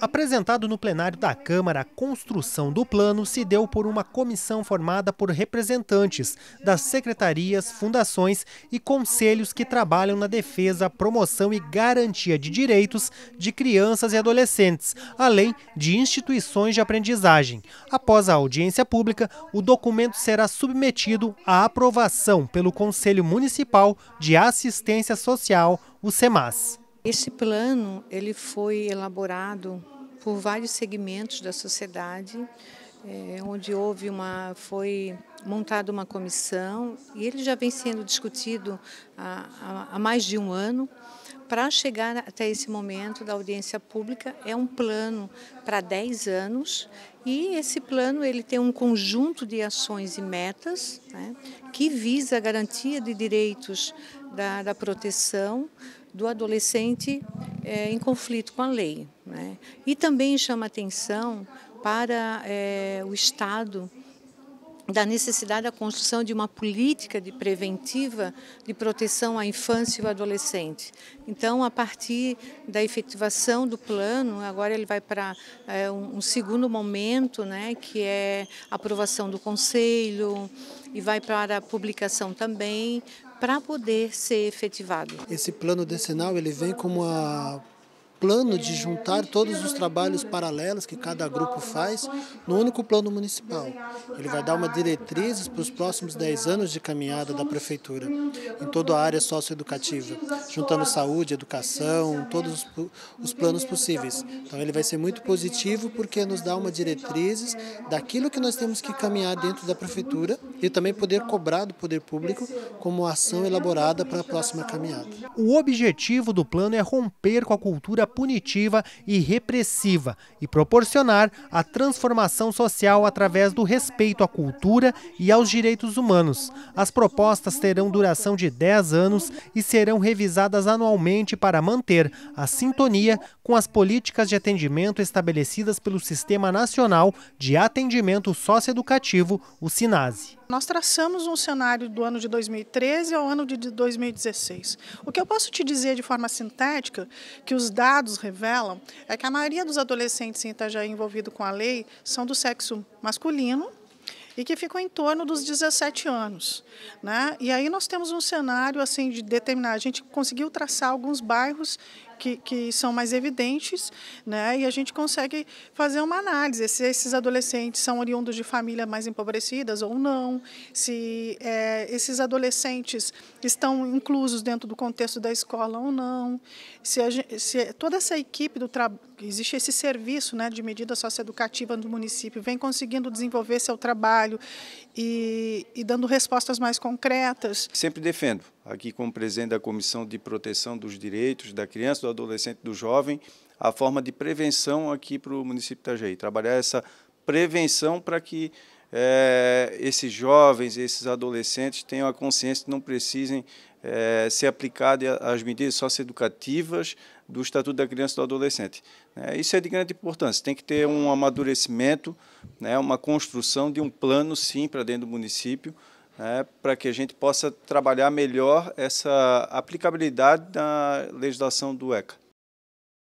Apresentado no plenário da Câmara, a construção do plano se deu por uma comissão formada por representantes das secretarias, fundações e conselhos que trabalham na defesa, promoção e garantia de direitos de crianças e adolescentes, além de instituições de aprendizagem. Após a audiência pública, o documento será submetido à aprovação pelo Conselho Municipal de Assistência Social, o SEMAS. Esse plano ele foi elaborado por vários segmentos da sociedade, é, onde houve uma foi montada uma comissão e ele já vem sendo discutido há, há mais de um ano para chegar até esse momento da audiência pública é um plano para 10 anos e esse plano ele tem um conjunto de ações e metas né, que visa a garantia de direitos da, da proteção do adolescente é, em conflito com a lei. Né. E também chama atenção para é, o Estado da necessidade da construção de uma política de preventiva de proteção à infância e ao adolescente. Então, a partir da efetivação do plano, agora ele vai para é, um segundo momento, né, que é aprovação do conselho e vai para a publicação também para poder ser efetivado. Esse plano decenal ele vem como a plano de juntar todos os trabalhos paralelos que cada grupo faz no único plano municipal. Ele vai dar uma diretrizes para os próximos 10 anos de caminhada da prefeitura em toda a área socioeducativa, juntando saúde, educação, todos os, os planos possíveis. Então ele vai ser muito positivo porque nos dá uma diretrizes daquilo que nós temos que caminhar dentro da prefeitura e também poder cobrar do poder público como ação elaborada para a próxima caminhada. O objetivo do plano é romper com a cultura punitiva e repressiva e proporcionar a transformação social através do respeito à cultura e aos direitos humanos. As propostas terão duração de 10 anos e serão revisadas anualmente para manter a sintonia com as políticas de atendimento estabelecidas pelo Sistema Nacional de Atendimento Socioeducativo, o SINASE. Nós traçamos um cenário do ano de 2013 ao ano de 2016. O que eu posso te dizer de forma sintética, que os dados revelam, é que a maioria dos adolescentes em Itajaí envolvidos com a lei são do sexo masculino, e que ficou em torno dos 17 anos. Né? E aí nós temos um cenário assim de determinar, a gente conseguiu traçar alguns bairros que, que, são mais evidentes, né? E a gente consegue fazer uma análise se esses adolescentes são oriundos de famílias mais empobrecidas ou não, se é, esses adolescentes estão inclusos dentro do contexto da escola ou não, se, se toda essa equipe do trabalho existe esse serviço, né, de medida socioeducativa no município vem conseguindo desenvolver seu trabalho trabalho e, e dando respostas mais concretas. Sempre defendo, aqui como presidente da Comissão de Proteção dos Direitos da Criança, do Adolescente e do Jovem, a forma de prevenção aqui para o município de Itajaí. Trabalhar essa prevenção para que é, esses jovens, esses adolescentes tenham a consciência que não precisem é, ser aplicadas as medidas socioeducativas do Estatuto da Criança e do Adolescente. É, isso é de grande importância. Tem que ter um amadurecimento, né, uma construção de um plano, sim, para dentro do município, né, para que a gente possa trabalhar melhor essa aplicabilidade da legislação do ECA.